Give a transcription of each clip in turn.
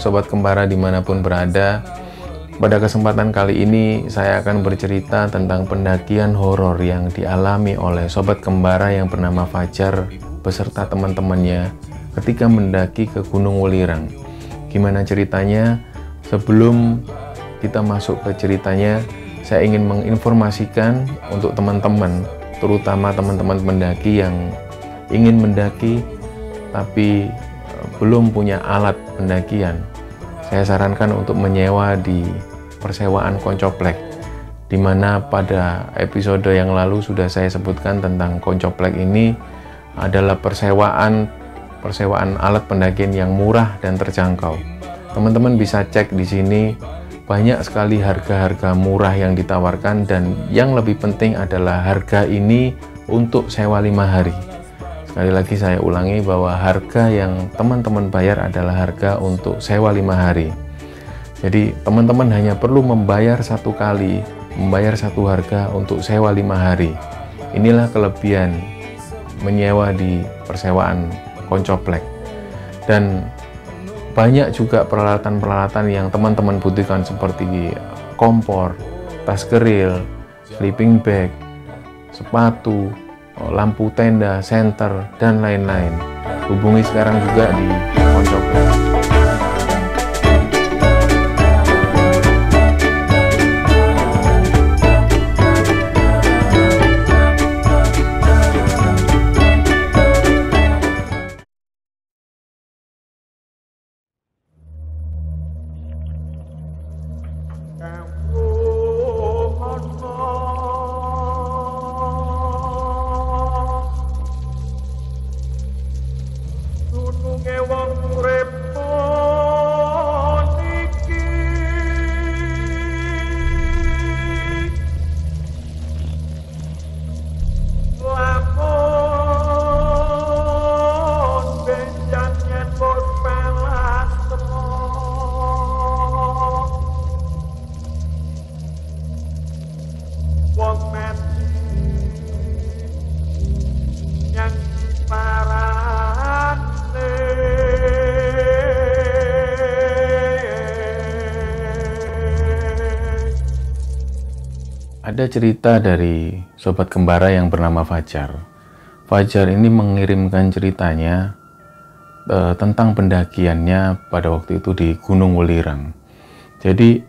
sobat kembara dimanapun berada. Pada kesempatan kali ini, saya akan bercerita tentang pendakian horor yang dialami oleh sobat kembara yang bernama Fajar beserta teman-temannya ketika mendaki ke Gunung Welirang. Gimana ceritanya? Sebelum kita masuk ke ceritanya, saya ingin menginformasikan untuk teman-teman, terutama teman-teman pendaki yang ingin mendaki tapi belum punya alat pendakian, saya sarankan untuk menyewa di persewaan koncoplek, di mana pada episode yang lalu sudah saya sebutkan tentang koncoplek ini adalah persewaan persewaan alat pendakian yang murah dan terjangkau. Teman-teman bisa cek di sini banyak sekali harga-harga murah yang ditawarkan dan yang lebih penting adalah harga ini untuk sewa lima hari. Sekali lagi saya ulangi bahwa harga yang teman-teman bayar adalah harga untuk sewa lima hari. Jadi teman-teman hanya perlu membayar satu kali, membayar satu harga untuk sewa lima hari. Inilah kelebihan menyewa di persewaan koncoplek. Dan banyak juga peralatan-peralatan yang teman-teman butuhkan seperti kompor, tas keril, sleeping bag, sepatu, Oh, lampu tenda, senter, dan lain-lain. Hubungi sekarang juga di konco. Ada cerita dari sobat kembara yang bernama Fajar. Fajar ini mengirimkan ceritanya e, tentang pendakiannya pada waktu itu di Gunung Welirang. Jadi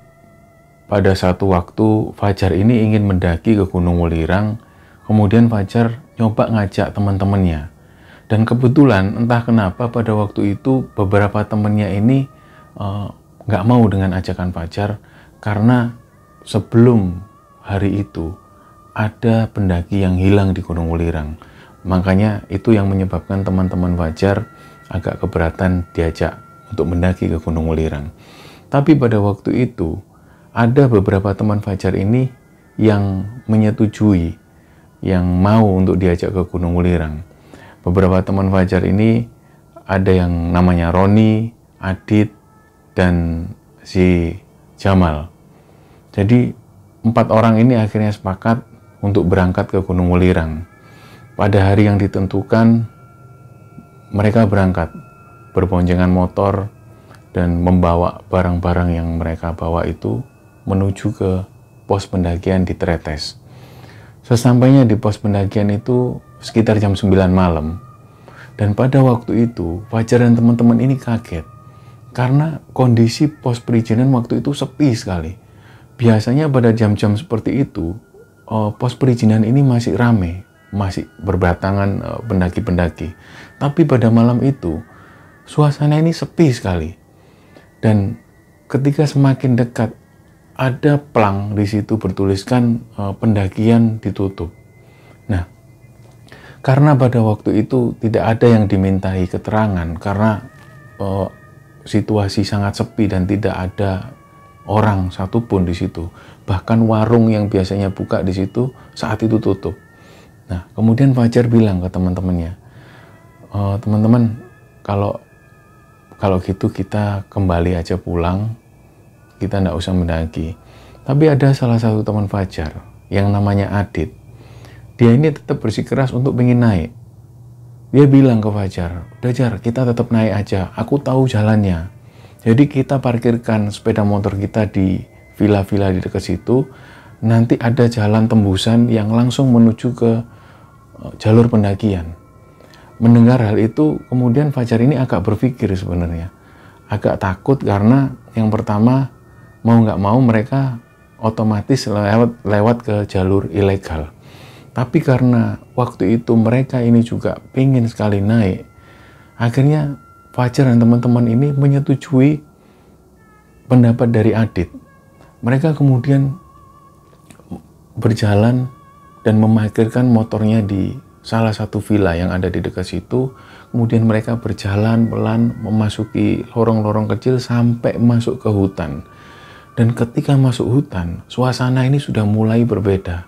pada satu waktu Fajar ini ingin mendaki ke Gunung Welirang, kemudian Fajar nyoba ngajak teman-temannya. Dan kebetulan entah kenapa pada waktu itu beberapa temannya ini eh, nggak mau dengan ajakan Fajar karena sebelum hari itu ada pendaki yang hilang di Gunung Ulirang. Makanya itu yang menyebabkan teman-teman Fajar agak keberatan diajak untuk mendaki ke Gunung Ulirang. Tapi pada waktu itu ada beberapa teman Fajar ini yang menyetujui yang mau untuk diajak ke Gunung Ulirang. Beberapa teman Fajar ini ada yang namanya Roni, Adit, dan si Jamal. Jadi Empat orang ini akhirnya sepakat untuk berangkat ke Gunung Welirang. Pada hari yang ditentukan, mereka berangkat berboncengan motor dan membawa barang-barang yang mereka bawa itu menuju ke pos pendakian di Tretes. Sesampainya di pos pendakian itu sekitar jam 9 malam. Dan pada waktu itu, Fajar dan teman-teman ini kaget karena kondisi pos perizinan waktu itu sepi sekali biasanya pada jam-jam seperti itu uh, pos perizinan ini masih ramai, masih berbatangan uh, pendaki-pendaki. Tapi pada malam itu suasana ini sepi sekali. Dan ketika semakin dekat ada pelang di situ bertuliskan uh, pendakian ditutup. Nah, karena pada waktu itu tidak ada yang dimintai keterangan karena uh, situasi sangat sepi dan tidak ada orang satupun di situ. Bahkan warung yang biasanya buka di situ saat itu tutup. Nah, kemudian Fajar bilang ke teman-temannya, e, teman-teman, kalau kalau gitu kita kembali aja pulang, kita nggak usah mendaki. Tapi ada salah satu teman Fajar yang namanya Adit. Dia ini tetap bersikeras untuk ingin naik. Dia bilang ke Fajar, Fajar, kita tetap naik aja. Aku tahu jalannya. Jadi kita parkirkan sepeda motor kita di villa-villa di dekat situ. Nanti ada jalan tembusan yang langsung menuju ke e, jalur pendakian. Mendengar hal itu, kemudian Fajar ini agak berpikir sebenarnya. Agak takut karena yang pertama, mau nggak mau mereka otomatis lewat, lewat ke jalur ilegal. Tapi karena waktu itu mereka ini juga pingin sekali naik, akhirnya Fajar dan teman-teman ini menyetujui pendapat dari Adit. Mereka kemudian berjalan dan memarkirkan motornya di salah satu villa yang ada di dekat situ. Kemudian mereka berjalan pelan memasuki lorong-lorong kecil sampai masuk ke hutan. Dan ketika masuk hutan, suasana ini sudah mulai berbeda.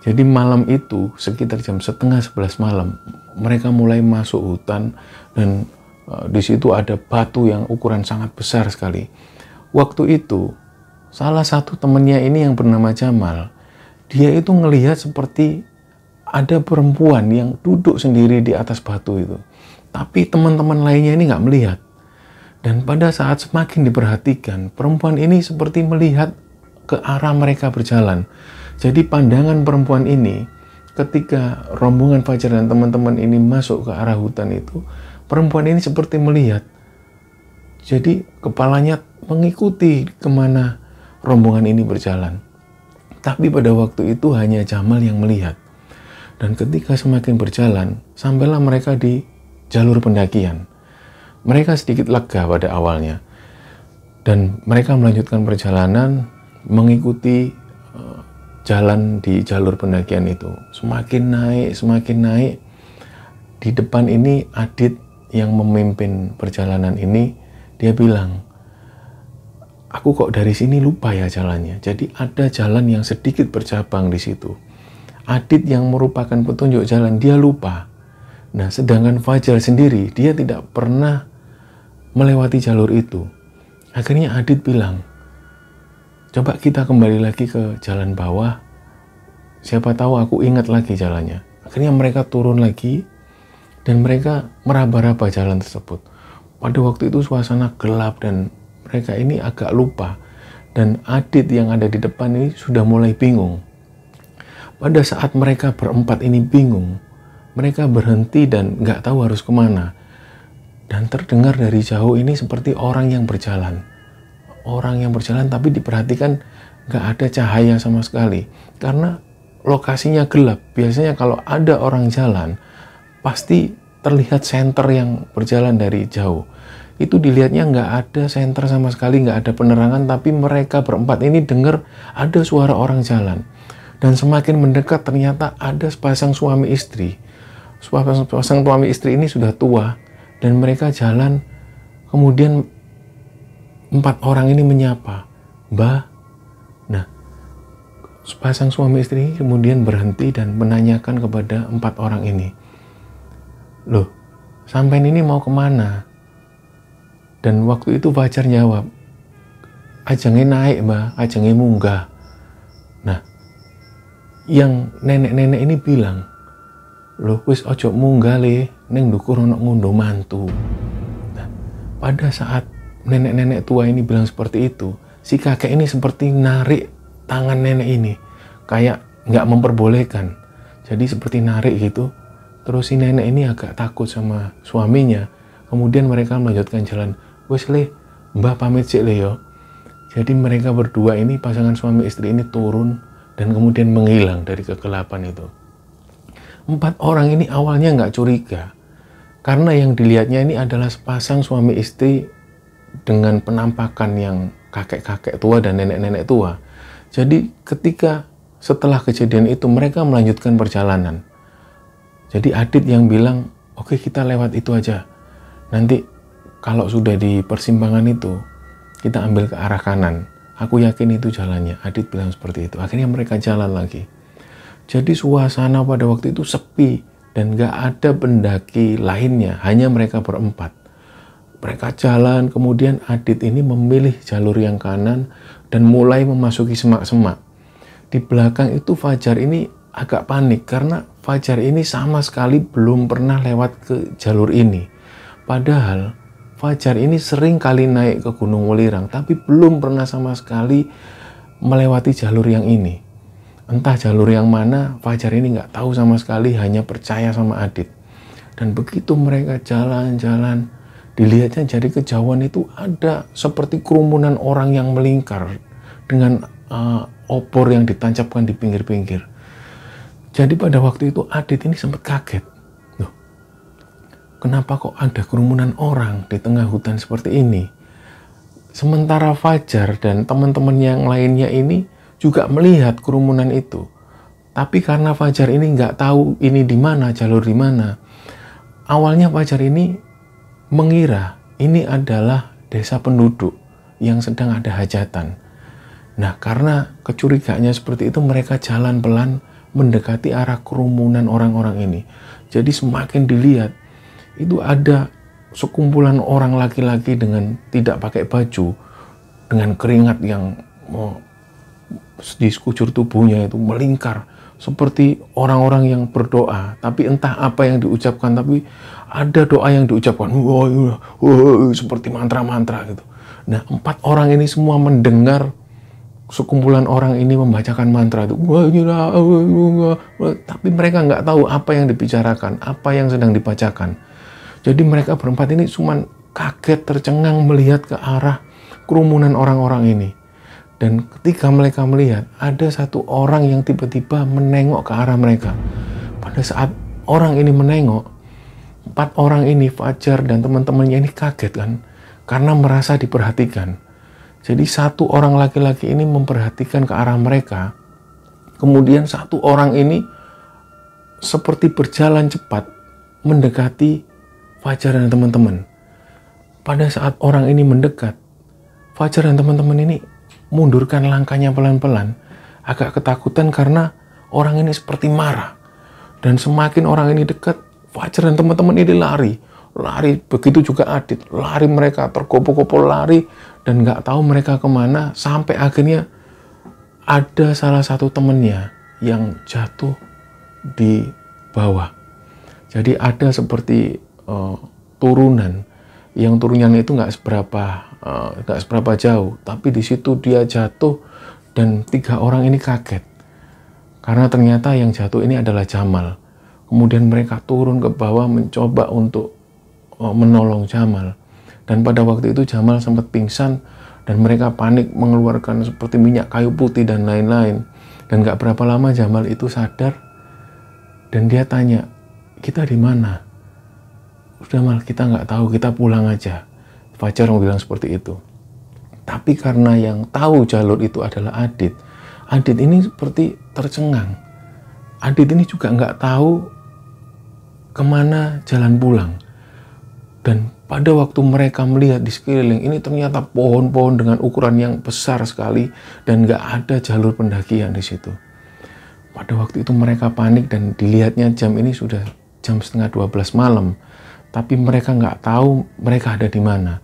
Jadi malam itu sekitar jam setengah sebelas malam, mereka mulai masuk hutan dan Eh, di situ ada batu yang ukuran sangat besar sekali. Waktu itu, salah satu temennya ini yang bernama Jamal, dia itu ngelihat seperti ada perempuan yang duduk sendiri di atas batu itu. Tapi teman-teman lainnya ini nggak melihat. Dan pada saat semakin diperhatikan, perempuan ini seperti melihat ke arah mereka berjalan. Jadi pandangan perempuan ini ketika rombongan Fajar dan teman-teman ini masuk ke arah hutan itu, perempuan ini seperti melihat. Jadi kepalanya mengikuti kemana rombongan ini berjalan. Tapi pada waktu itu hanya Jamal yang melihat. Dan ketika semakin berjalan, sampailah mereka di jalur pendakian. Mereka sedikit lega pada awalnya. Dan mereka melanjutkan perjalanan mengikuti eh, jalan di jalur pendakian itu. Semakin naik, semakin naik. Di depan ini Adit yang memimpin perjalanan ini dia bilang aku kok dari sini lupa ya jalannya jadi ada jalan yang sedikit bercabang di situ Adit yang merupakan petunjuk jalan dia lupa nah sedangkan Fajar sendiri dia tidak pernah melewati jalur itu akhirnya Adit bilang coba kita kembali lagi ke jalan bawah siapa tahu aku ingat lagi jalannya akhirnya mereka turun lagi dan mereka meraba-raba jalan tersebut. Pada waktu itu suasana gelap dan mereka ini agak lupa. Dan Adit yang ada di depan ini sudah mulai bingung. Pada saat mereka berempat ini bingung, mereka berhenti dan nggak tahu harus kemana. Dan terdengar dari jauh ini seperti orang yang berjalan. Orang yang berjalan tapi diperhatikan nggak ada cahaya sama sekali. Karena lokasinya gelap. Biasanya kalau ada orang jalan, pasti terlihat senter yang berjalan dari jauh. Itu dilihatnya nggak ada senter sama sekali, nggak ada penerangan, tapi mereka berempat ini dengar ada suara orang jalan. Dan semakin mendekat ternyata ada sepasang suami istri. Sepasang, sepasang suami istri ini sudah tua dan mereka jalan. Kemudian empat orang ini menyapa, mbah Nah, sepasang suami istri ini kemudian berhenti dan menanyakan kepada empat orang ini loh sampein ini mau kemana dan waktu itu Fajar jawab ajangnya naik mbak ajangnya munggah nah yang nenek-nenek ini bilang loh wis ojo munggah le neng dukur onok ngundo mantu nah, pada saat nenek-nenek tua ini bilang seperti itu si kakek ini seperti narik tangan nenek ini kayak nggak memperbolehkan jadi seperti narik gitu Terus si nenek ini agak takut sama suaminya. Kemudian mereka melanjutkan jalan. Wes leh, mbah pamit sih leh yo. Jadi mereka berdua ini pasangan suami istri ini turun dan kemudian menghilang dari kegelapan itu. Empat orang ini awalnya nggak curiga karena yang dilihatnya ini adalah sepasang suami istri dengan penampakan yang kakek-kakek tua dan nenek-nenek tua. Jadi ketika setelah kejadian itu mereka melanjutkan perjalanan jadi Adit yang bilang, oke okay, kita lewat itu aja. Nanti kalau sudah di persimpangan itu, kita ambil ke arah kanan. Aku yakin itu jalannya. Adit bilang seperti itu. Akhirnya mereka jalan lagi. Jadi suasana pada waktu itu sepi dan gak ada pendaki lainnya. Hanya mereka berempat. Mereka jalan, kemudian Adit ini memilih jalur yang kanan dan mulai memasuki semak-semak. Di belakang itu Fajar ini agak panik karena Fajar ini sama sekali belum pernah lewat ke jalur ini. Padahal Fajar ini sering kali naik ke Gunung Welirang, tapi belum pernah sama sekali melewati jalur yang ini. Entah jalur yang mana, Fajar ini nggak tahu sama sekali, hanya percaya sama Adit. Dan begitu mereka jalan-jalan, dilihatnya jadi kejauhan itu ada seperti kerumunan orang yang melingkar dengan uh, eh, opor yang ditancapkan di pinggir-pinggir. Jadi pada waktu itu Adit ini sempat kaget. Loh, kenapa kok ada kerumunan orang di tengah hutan seperti ini? Sementara Fajar dan teman-teman yang lainnya ini juga melihat kerumunan itu. Tapi karena Fajar ini nggak tahu ini di mana, jalur di mana. Awalnya Fajar ini mengira ini adalah desa penduduk yang sedang ada hajatan. Nah, karena kecurigaannya seperti itu mereka jalan pelan mendekati arah kerumunan orang-orang ini. Jadi semakin dilihat itu ada sekumpulan orang laki-laki dengan tidak pakai baju dengan keringat yang oh, di sekujur tubuhnya itu melingkar seperti orang-orang yang berdoa tapi entah apa yang diucapkan tapi ada doa yang diucapkan Wah, iya, wah, wah, iya, seperti mantra-mantra gitu nah empat orang ini semua mendengar sekumpulan orang ini membacakan mantra itu, wah gila, eh, wah, wah, wah. tapi mereka nggak tahu apa yang dibicarakan, apa yang sedang dibacakan. Jadi mereka berempat ini cuman kaget, tercengang melihat ke arah kerumunan orang-orang ini. Dan ketika mereka melihat, ada satu orang yang tiba-tiba menengok ke arah mereka. Pada saat orang ini menengok, empat orang ini, Fajar dan teman-temannya ini kaget kan, karena merasa diperhatikan jadi satu orang laki-laki ini memperhatikan ke arah mereka. Kemudian satu orang ini seperti berjalan cepat mendekati Fajar dan teman-teman. Pada saat orang ini mendekat, Fajar dan teman-teman ini mundurkan langkahnya pelan-pelan, agak ketakutan karena orang ini seperti marah. Dan semakin orang ini dekat, Fajar dan teman-teman ini lari lari begitu juga Adit lari mereka terkopo-kopo lari dan nggak tahu mereka kemana sampai akhirnya ada salah satu temennya yang jatuh di bawah jadi ada seperti uh, turunan yang turunannya itu nggak seberapa eh, nggak uh, seberapa jauh tapi di situ dia jatuh dan tiga orang ini kaget karena ternyata yang jatuh ini adalah Jamal kemudian mereka turun ke bawah mencoba untuk Oh, menolong Jamal. Dan pada waktu itu Jamal sempat pingsan dan mereka panik mengeluarkan seperti minyak kayu putih dan lain-lain. Dan gak berapa lama Jamal itu sadar dan dia tanya, kita di mana? Udah mal, kita nggak tahu, kita pulang aja. Fajar bilang seperti itu. Tapi karena yang tahu jalur itu adalah Adit, Adit ini seperti tercengang. Adit ini juga nggak tahu kemana jalan pulang. Dan pada waktu mereka melihat di sekeliling ini ternyata pohon-pohon dengan ukuran yang besar sekali dan nggak ada jalur pendakian di situ. Pada waktu itu mereka panik dan dilihatnya jam ini sudah jam setengah 12 malam. Tapi mereka nggak tahu mereka ada di mana.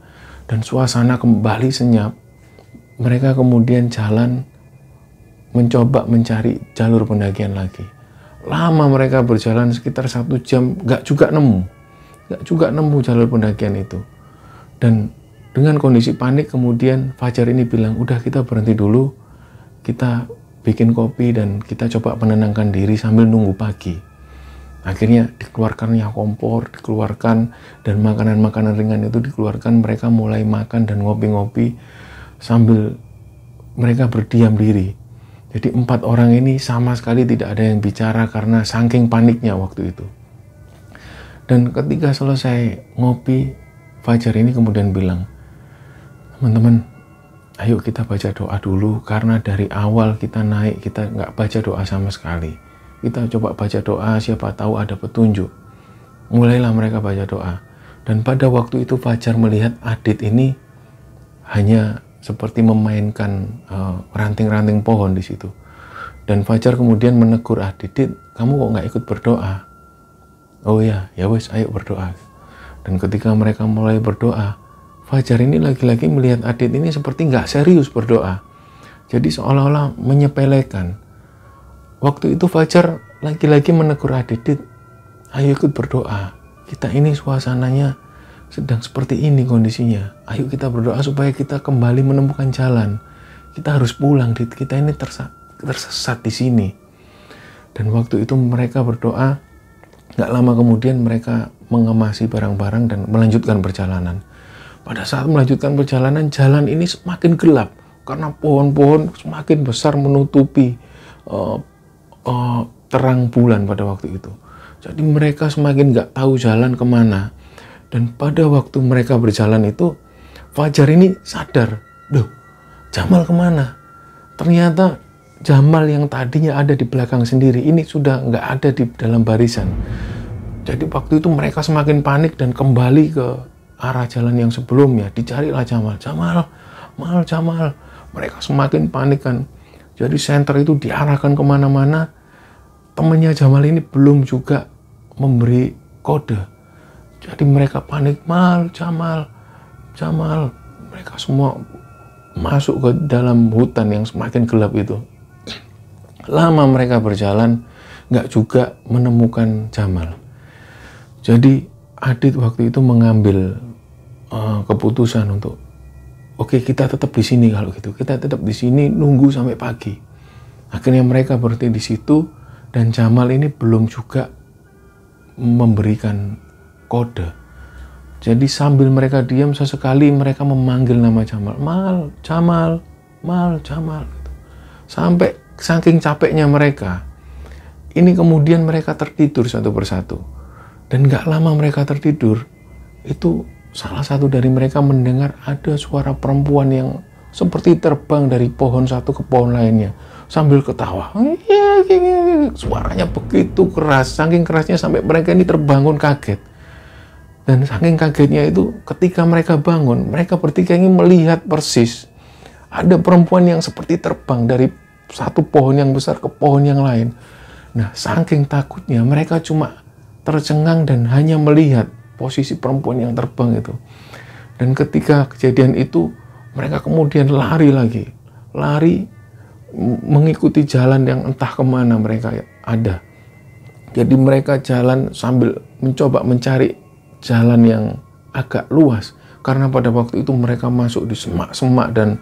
Dan suasana kembali senyap. Mereka kemudian jalan mencoba mencari jalur pendakian lagi. Lama mereka berjalan sekitar satu jam, nggak juga nemu nggak juga nemu jalur pendakian itu. Dan dengan kondisi panik kemudian Fajar ini bilang, udah kita berhenti dulu, kita bikin kopi dan kita coba menenangkan diri sambil nunggu pagi. Akhirnya dikeluarkannya kompor, dikeluarkan dan makanan-makanan ringan itu dikeluarkan, mereka mulai makan dan ngopi-ngopi sambil mereka berdiam diri. Jadi empat orang ini sama sekali tidak ada yang bicara karena saking paniknya waktu itu. Dan ketika selesai ngopi, Fajar ini kemudian bilang, teman-teman, ayo kita baca doa dulu karena dari awal kita naik kita nggak baca doa sama sekali. Kita coba baca doa, siapa tahu ada petunjuk. Mulailah mereka baca doa. Dan pada waktu itu Fajar melihat Adit ini hanya seperti memainkan eh, ranting-ranting uh, pohon di situ. Dan Fajar kemudian menegur Adit, kamu kok nggak ikut berdoa? oh ya ya wes ayo berdoa dan ketika mereka mulai berdoa Fajar ini lagi-lagi melihat Adit ini seperti nggak serius berdoa jadi seolah-olah menyepelekan waktu itu Fajar lagi-lagi menegur Adit Dit, ayo ikut berdoa kita ini suasananya sedang seperti ini kondisinya ayo kita berdoa supaya kita kembali menemukan jalan kita harus pulang dit kita ini tersesat, tersesat di sini dan waktu itu mereka berdoa Gak lama kemudian mereka mengemasi barang-barang dan melanjutkan perjalanan. Pada saat melanjutkan perjalanan, jalan ini semakin gelap karena pohon-pohon semakin besar menutupi uh, uh, terang bulan pada waktu itu. Jadi mereka semakin gak tahu jalan kemana. Dan pada waktu mereka berjalan itu, Fajar ini sadar, duh Jamal kemana? Ternyata Jamal yang tadinya ada di belakang sendiri ini sudah nggak ada di dalam barisan. Jadi waktu itu mereka semakin panik dan kembali ke arah jalan yang sebelumnya. Dicarilah Jamal. Jamal, Mal, Jamal. Mereka semakin panik kan. Jadi center itu diarahkan kemana-mana. Temennya Jamal ini belum juga memberi kode. Jadi mereka panik, Mal, Jamal, Jamal. Mereka semua masuk ke dalam hutan yang semakin gelap itu. Lama mereka berjalan, nggak juga menemukan Jamal. Jadi Adit waktu itu mengambil uh, keputusan untuk, oke okay, kita tetap di sini kalau gitu, kita tetap di sini nunggu sampai pagi. Akhirnya mereka berhenti di situ dan Jamal ini belum juga memberikan kode. Jadi sambil mereka diam sesekali mereka memanggil nama Jamal, Mal, Jamal, Mal, Jamal. Gitu. Sampai saking capeknya mereka, ini kemudian mereka tertidur satu persatu. Dan gak lama mereka tertidur, itu salah satu dari mereka mendengar ada suara perempuan yang seperti terbang dari pohon satu ke pohon lainnya sambil ketawa. Iya, iya, iya, Suaranya begitu keras, saking kerasnya sampai mereka ini terbangun kaget. Dan saking kagetnya itu ketika mereka bangun, mereka bertiga ini melihat persis ada perempuan yang seperti terbang dari satu pohon yang besar ke pohon yang lain. Nah, saking takutnya mereka cuma tercengang dan hanya melihat posisi perempuan yang terbang itu. Dan ketika kejadian itu, mereka kemudian lari lagi. Lari mengikuti jalan yang entah kemana mereka ada. Jadi mereka jalan sambil mencoba mencari jalan yang agak luas. Karena pada waktu itu mereka masuk di semak-semak dan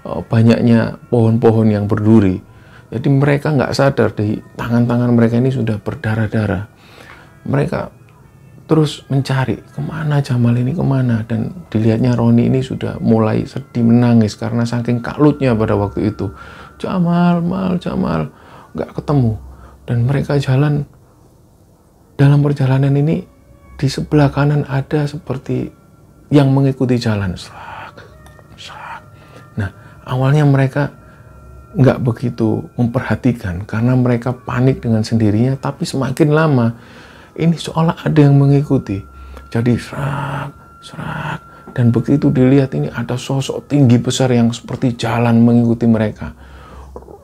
Eh, banyaknya pohon-pohon yang berduri. Jadi mereka nggak sadar di tangan-tangan mereka ini sudah berdarah-darah. Mereka terus mencari kemana Jamal ini kemana dan dilihatnya Roni ini sudah mulai sedih menangis karena saking kalutnya pada waktu itu. Jamal, Mal, Jamal nggak ketemu dan mereka jalan dalam perjalanan ini di sebelah kanan ada seperti yang mengikuti jalan awalnya mereka nggak begitu memperhatikan karena mereka panik dengan sendirinya tapi semakin lama ini seolah ada yang mengikuti jadi serak serak dan begitu dilihat ini ada sosok tinggi besar yang seperti jalan mengikuti mereka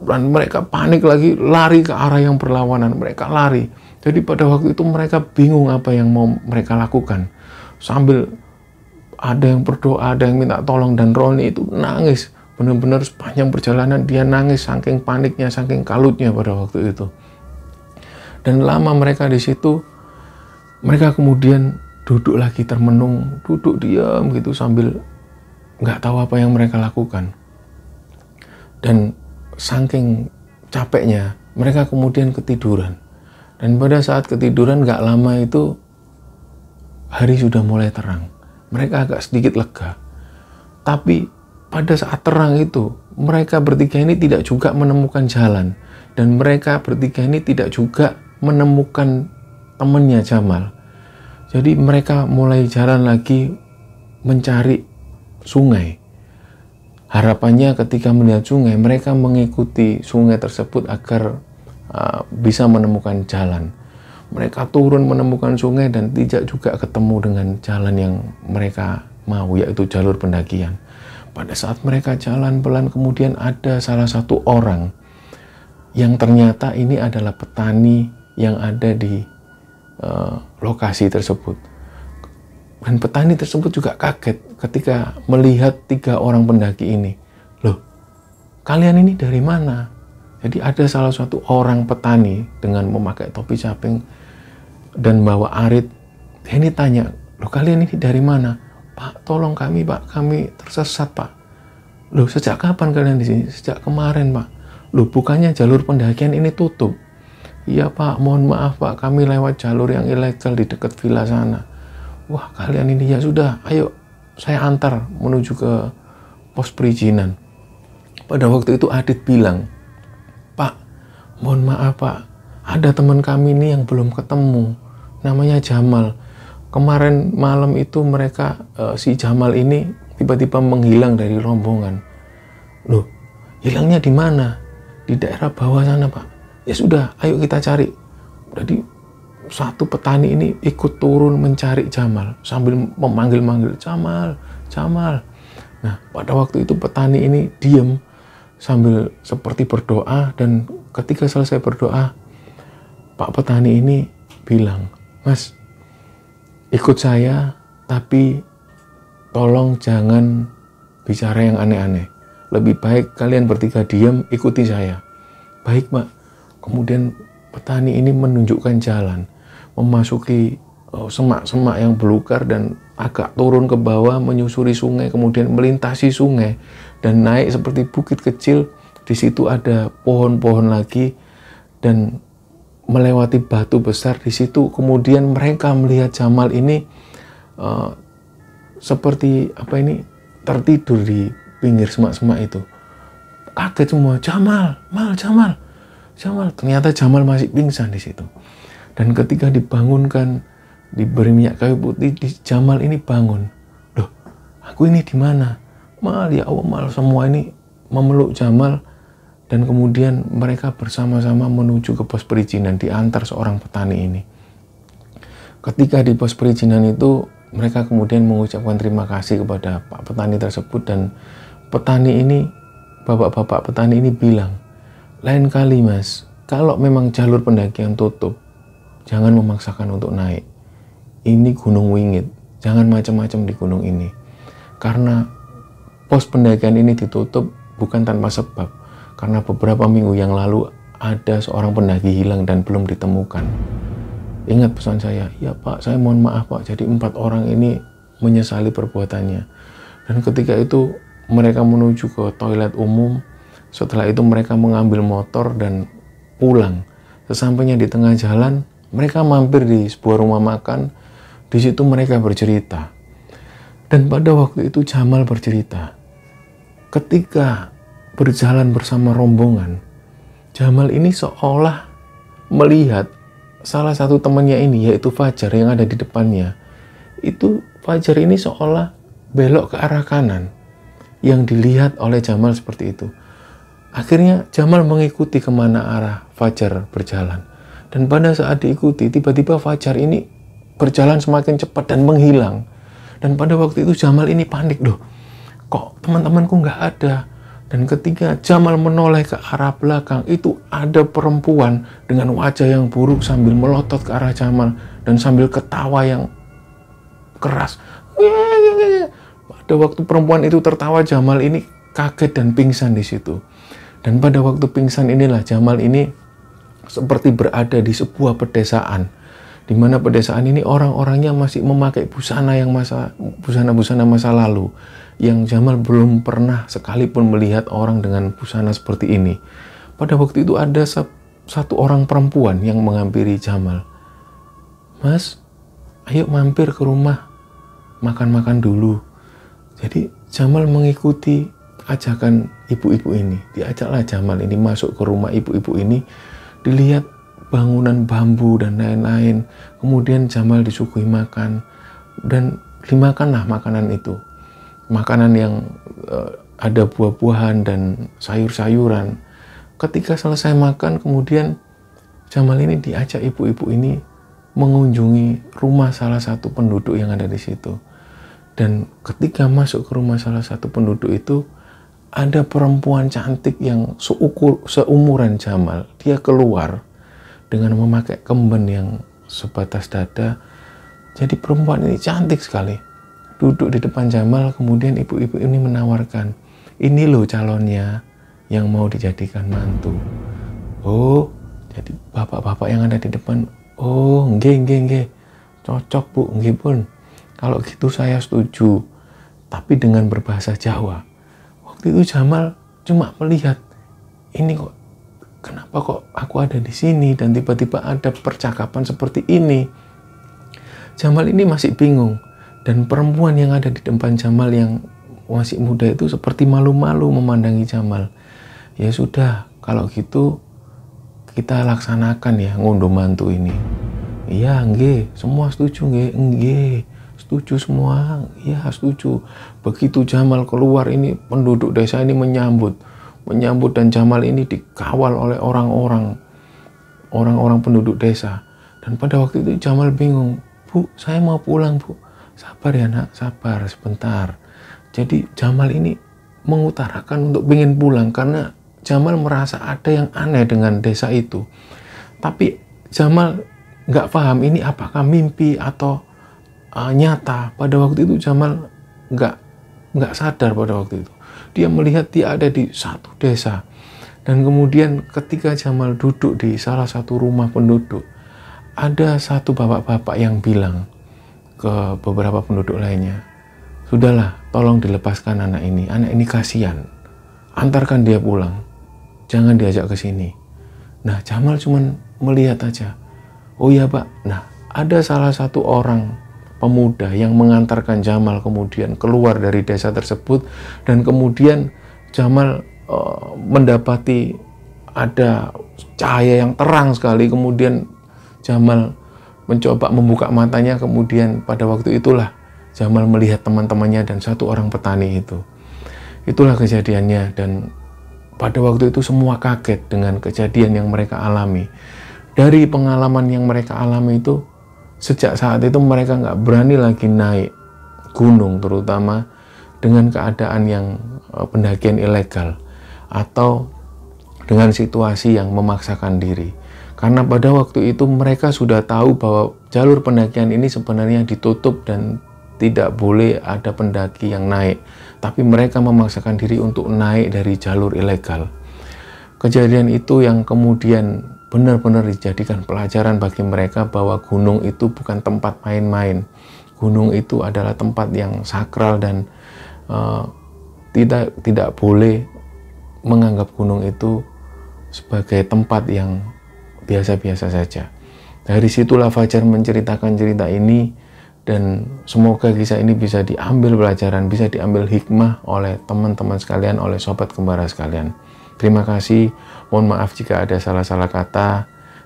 dan mereka panik lagi lari ke arah yang berlawanan mereka lari jadi pada waktu itu mereka bingung apa yang mau mereka lakukan sambil ada yang berdoa ada yang minta tolong dan Roni itu nangis benar-benar sepanjang perjalanan dia nangis saking paniknya, saking kalutnya pada waktu itu. Dan lama mereka di situ, mereka kemudian duduk lagi termenung, duduk diam gitu sambil nggak tahu apa yang mereka lakukan. Dan saking capeknya, mereka kemudian ketiduran. Dan pada saat ketiduran nggak lama itu hari sudah mulai terang. Mereka agak sedikit lega. Tapi pada saat terang itu, mereka bertiga ini tidak juga menemukan jalan. Dan mereka bertiga ini tidak juga menemukan temannya Jamal. Jadi mereka mulai jalan lagi mencari sungai. Harapannya ketika melihat sungai, mereka mengikuti sungai tersebut agar uh, bisa menemukan jalan. Mereka turun menemukan sungai dan tidak juga ketemu dengan jalan yang mereka mau, yaitu jalur pendakian. Pada saat mereka jalan pelan kemudian ada salah satu orang yang ternyata ini adalah petani yang ada di uh, lokasi tersebut. Dan petani tersebut juga kaget ketika melihat tiga orang pendaki ini. Loh, kalian ini dari mana? Jadi ada salah satu orang petani dengan memakai topi caping dan bawa arit. Dia ini tanya, loh kalian ini dari mana? Pak, tolong kami, Pak. Kami tersesat, Pak. Loh, sejak kapan kalian di sini? Sejak kemarin, Pak. Loh, bukannya jalur pendakian ini tutup. Iya, Pak. Mohon maaf, Pak. Kami lewat jalur yang ilegal di dekat villa sana. Wah, kalian ini ya sudah. Ayo, saya antar menuju ke pos perizinan. Pada waktu itu Adit bilang, Pak, mohon maaf, Pak. Ada teman kami ini yang belum ketemu. Namanya Jamal kemarin malam itu mereka uh, si Jamal ini tiba-tiba menghilang dari rombongan. Loh, hilangnya di mana? Di daerah bawah sana, Pak. Ya sudah, ayo kita cari. Jadi satu petani ini ikut turun mencari Jamal sambil memanggil-manggil Jamal, Jamal. Nah, pada waktu itu petani ini diam sambil seperti berdoa dan ketika selesai berdoa, Pak petani ini bilang, "Mas, ikut saya, tapi tolong jangan bicara yang aneh-aneh. Lebih baik kalian bertiga diam, ikuti saya. Baik, Mak. Kemudian petani ini menunjukkan jalan, memasuki eh, semak-semak yang belukar dan agak turun ke bawah menyusuri sungai, kemudian melintasi sungai dan naik seperti bukit kecil. Di situ ada pohon-pohon lagi dan melewati batu besar di situ. Kemudian mereka melihat Jamal ini uh, seperti apa ini tertidur di pinggir semak-semak itu. Kaget semua, Jamal, Mal, Jamal, Jamal. Ternyata Jamal masih pingsan di situ. Dan ketika dibangunkan, diberi minyak kayu putih, di Jamal ini bangun. Loh, aku ini di mana? Mal, ya Allah, Mal, semua ini memeluk Jamal dan kemudian mereka bersama-sama menuju ke pos perizinan diantar seorang petani ini. Ketika di pos perizinan itu, mereka kemudian mengucapkan terima kasih kepada Pak petani tersebut dan petani ini, bapak-bapak petani ini bilang, lain kali mas, kalau memang jalur pendakian tutup, jangan memaksakan untuk naik. Ini gunung wingit, jangan macam-macam di gunung ini. Karena pos pendakian ini ditutup bukan tanpa sebab, karena beberapa minggu yang lalu ada seorang pendaki hilang dan belum ditemukan. Ingat pesan saya, ya Pak, saya mohon maaf Pak, jadi empat orang ini menyesali perbuatannya. Dan ketika itu mereka menuju ke toilet umum, setelah itu mereka mengambil motor dan pulang. Sesampainya di tengah jalan, mereka mampir di sebuah rumah makan, di situ mereka bercerita. Dan pada waktu itu Jamal bercerita, ketika berjalan bersama rombongan, Jamal ini seolah melihat salah satu temannya ini, yaitu Fajar yang ada di depannya. Itu Fajar ini seolah belok ke arah kanan yang dilihat oleh Jamal seperti itu. Akhirnya Jamal mengikuti kemana arah Fajar berjalan. Dan pada saat diikuti, tiba-tiba Fajar ini berjalan semakin cepat dan menghilang. Dan pada waktu itu Jamal ini panik, loh kok teman-temanku nggak ada? Dan ketika Jamal menoleh ke arah belakang, itu ada perempuan dengan wajah yang buruk sambil melotot ke arah Jamal dan sambil ketawa yang keras. Pada waktu perempuan itu tertawa, Jamal ini kaget dan pingsan di situ. Dan pada waktu pingsan inilah Jamal ini seperti berada di sebuah pedesaan di mana pedesaan ini orang-orangnya masih memakai busana yang masa busana-busana masa lalu yang Jamal belum pernah sekalipun melihat orang dengan busana seperti ini. Pada waktu itu ada satu orang perempuan yang menghampiri Jamal. Mas, ayo mampir ke rumah, makan-makan dulu. Jadi Jamal mengikuti ajakan ibu-ibu ini. Diajaklah Jamal ini masuk ke rumah ibu-ibu ini, dilihat bangunan bambu dan lain-lain. Kemudian Jamal disuguhi makan dan dimakanlah makanan itu makanan yang uh, ada buah-buahan dan sayur-sayuran. Ketika selesai makan, kemudian Jamal ini diajak ibu-ibu ini mengunjungi rumah salah satu penduduk yang ada di situ. Dan ketika masuk ke rumah salah satu penduduk itu, ada perempuan cantik yang seukur, seumuran Jamal. Dia keluar dengan memakai kemben yang sebatas dada. Jadi perempuan ini cantik sekali duduk di depan Jamal kemudian ibu-ibu ini menawarkan ini loh calonnya yang mau dijadikan mantu oh jadi bapak-bapak yang ada di depan oh nge nge nge cocok bu nge pun kalau gitu saya setuju tapi dengan berbahasa Jawa waktu itu Jamal cuma melihat ini kok kenapa kok aku ada di sini dan tiba-tiba ada percakapan seperti ini Jamal ini masih bingung dan perempuan yang ada di depan Jamal yang masih muda itu seperti malu-malu memandangi Jamal. Ya sudah, kalau gitu kita laksanakan ya ngunduh mantu ini. Iya, nggih, semua setuju nggih, nggih. Setuju semua, ya setuju. Begitu Jamal keluar ini penduduk desa ini menyambut. Menyambut dan Jamal ini dikawal oleh orang-orang. Orang-orang penduduk desa. Dan pada waktu itu Jamal bingung, Bu, saya mau pulang, Bu sabar ya nak sabar sebentar jadi Jamal ini mengutarakan untuk ingin pulang karena Jamal merasa ada yang aneh dengan desa itu tapi Jamal nggak paham ini apakah mimpi atau uh, nyata pada waktu itu Jamal nggak nggak sadar pada waktu itu dia melihat dia ada di satu desa dan kemudian ketika Jamal duduk di salah satu rumah penduduk ada satu bapak-bapak yang bilang ke beberapa penduduk lainnya. Sudahlah, tolong dilepaskan anak ini. Anak ini kasihan. Antarkan dia pulang. Jangan diajak ke sini. Nah, Jamal cuman melihat aja. Oh iya, Pak. Nah, ada salah satu orang pemuda yang mengantarkan Jamal kemudian keluar dari desa tersebut dan kemudian Jamal uh, mendapati ada cahaya yang terang sekali kemudian Jamal mencoba membuka matanya kemudian pada waktu itulah Jamal melihat teman-temannya dan satu orang petani itu. Itulah kejadiannya dan pada waktu itu semua kaget dengan kejadian yang mereka alami. Dari pengalaman yang mereka alami itu, sejak saat itu mereka nggak berani lagi naik gunung terutama dengan keadaan yang e, pendakian ilegal atau dengan situasi yang memaksakan diri. Karena pada waktu itu mereka sudah tahu bahwa jalur pendakian ini sebenarnya ditutup dan tidak boleh ada pendaki yang naik. Tapi mereka memaksakan diri untuk naik dari jalur ilegal. Kejadian itu yang kemudian benar-benar dijadikan pelajaran bagi mereka bahwa gunung itu bukan tempat main-main. Gunung itu adalah tempat yang sakral dan uh, tidak tidak boleh menganggap gunung itu sebagai tempat yang biasa-biasa saja. Dari situlah Fajar menceritakan cerita ini dan semoga kisah ini bisa diambil pelajaran, bisa diambil hikmah oleh teman-teman sekalian, oleh sobat kembara sekalian. Terima kasih, mohon maaf jika ada salah-salah kata.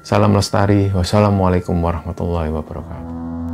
Salam lestari, wassalamualaikum warahmatullahi wabarakatuh.